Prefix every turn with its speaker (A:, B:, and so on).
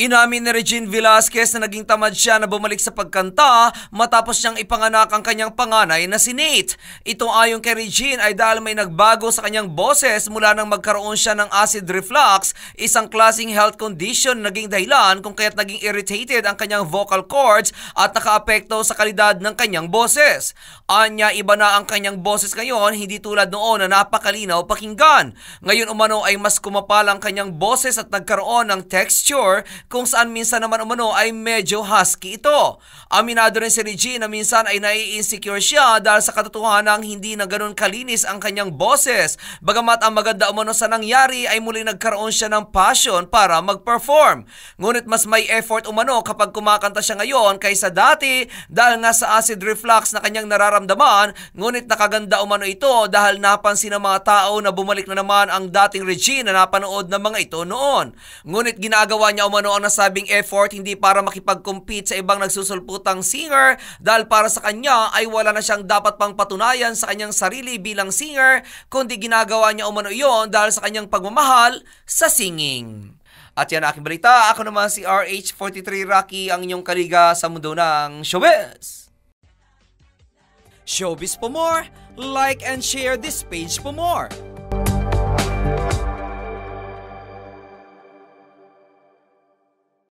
A: Inamin ni Regine Velasquez na naging tamad siya na bumalik sa pagkanta matapos niyang ipanganak ang kanyang panganay na si Nate. Ito ayon kay Regine ay dahil may nagbago sa kanyang boses mula nang magkaroon siya ng acid reflux, isang klasing health condition na naging dahilan kung kaya't naging irritated ang kanyang vocal cords at nakaapekto sa kalidad ng kanyang boses. Anya iba na ang kanyang boses ngayon hindi tulad noon na napakalinaw pakinggan. Ngayon umano ay mas kumapal ang kanyang boses at nagkaroon ng texture kung saan minsan naman umano ay medyo husky ito. Aminado rin si Regine na minsan ay nai-insecure siya dahil sa katotohanang hindi na ganun kalinis ang kanyang boses. Bagamat ang maganda umano sa nangyari ay muli nagkaroon siya ng passion para mag-perform. Ngunit mas may effort umano kapag kumakanta siya ngayon kaysa dati dahil nga sa acid reflux na kanyang nararamdaman ngunit nakaganda umano ito dahil napansin ng mga tao na bumalik na naman ang dating Regine na napanood ng mga ito noon. Ngunit ginagawa niya umano ang ang nasabing effort hindi para makipag-compete sa ibang nagsusulputang singer dahil para sa kanya ay wala na siyang dapat pang patunayan sa kanyang sarili bilang singer kundi ginagawa niya umano iyon dahil sa kanyang pagmamahal sa singing. At yan aking balita. Ako naman si RH43 Rocky, ang inyong kaliga sa mundo ng showbiz. Showbiz for more, like and share this page for more.